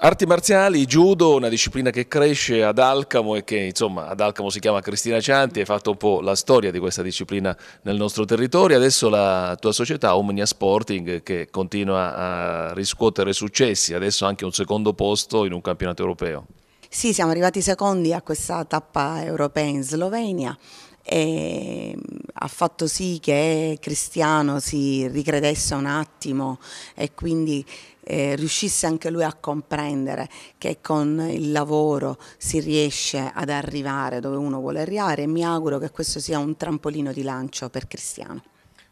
Arti marziali, judo, una disciplina che cresce ad Alcamo e che insomma ad Alcamo si chiama Cristina Cianti, hai fatto un po' la storia di questa disciplina nel nostro territorio, adesso la tua società Omnia Sporting che continua a riscuotere successi, adesso anche un secondo posto in un campionato europeo. Sì, siamo arrivati secondi a questa tappa europea in Slovenia e ehm, ha fatto sì che Cristiano si ricredesse un attimo e quindi eh, riuscisse anche lui a comprendere che con il lavoro si riesce ad arrivare dove uno vuole arrivare e mi auguro che questo sia un trampolino di lancio per Cristiano.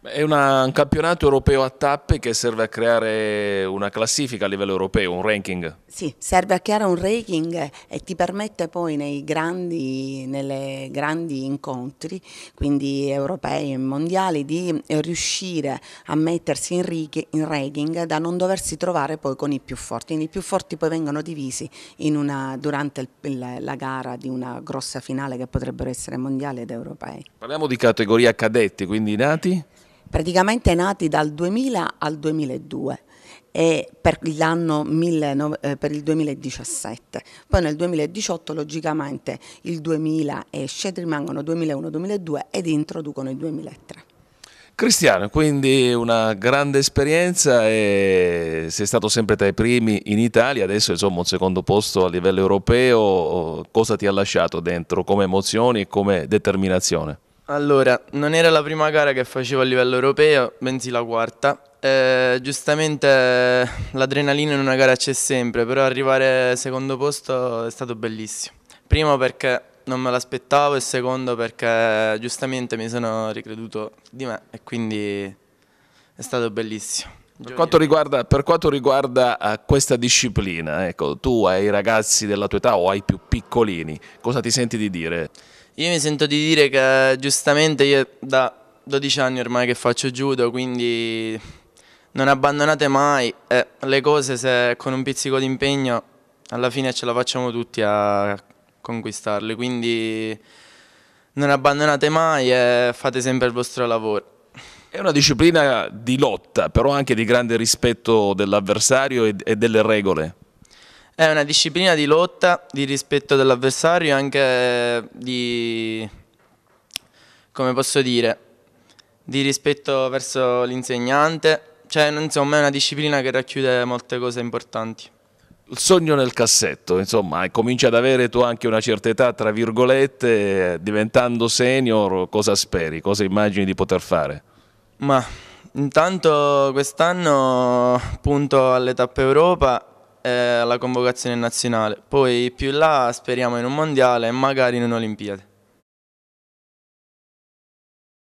È una, un campionato europeo a tappe che serve a creare una classifica a livello europeo, un ranking? Sì, serve a creare un ranking e ti permette poi nei grandi, nelle grandi incontri, quindi europei e mondiali, di riuscire a mettersi in, righe, in ranking da non doversi trovare poi con i più forti. Quindi i più forti poi vengono divisi una, durante il, la gara di una grossa finale che potrebbero essere mondiali ed europei. Parliamo di categoria cadetti, quindi nati? praticamente nati dal 2000 al 2002 e per l'anno 19, eh, per il 2017. Poi nel 2018 logicamente il 2000 esce, rimangono 2001-2002 ed introducono il 2003. Cristiano, quindi una grande esperienza e sei stato sempre tra i primi in Italia, adesso insomma un secondo posto a livello europeo, cosa ti ha lasciato dentro come emozioni e come determinazione? Allora, non era la prima gara che facevo a livello europeo, bensì la quarta. Eh, giustamente eh, l'adrenalina in una gara c'è sempre, però arrivare al secondo posto è stato bellissimo. Primo perché non me l'aspettavo e secondo perché giustamente mi sono ricreduto di me e quindi è stato bellissimo. Per quanto, riguarda, per quanto riguarda eh, questa disciplina, ecco, tu ai ragazzi della tua età o ai più piccolini, cosa ti senti di dire? Io mi sento di dire che giustamente io da 12 anni ormai che faccio judo, quindi non abbandonate mai eh, le cose se con un pizzico di impegno alla fine ce la facciamo tutti a conquistarle, quindi non abbandonate mai e fate sempre il vostro lavoro. È una disciplina di lotta, però anche di grande rispetto dell'avversario e delle regole. È una disciplina di lotta, di rispetto dell'avversario e anche di, come posso dire, di rispetto verso l'insegnante. Cioè, insomma, è una disciplina che racchiude molte cose importanti. Il sogno nel cassetto, insomma, e eh, cominci ad avere tu anche una certa età, tra virgolette, eh, diventando senior, cosa speri, cosa immagini di poter fare? Ma intanto quest'anno punto alle tappe Europa e eh, alla convocazione nazionale, poi più in là speriamo in un mondiale e magari in un'Olimpiade.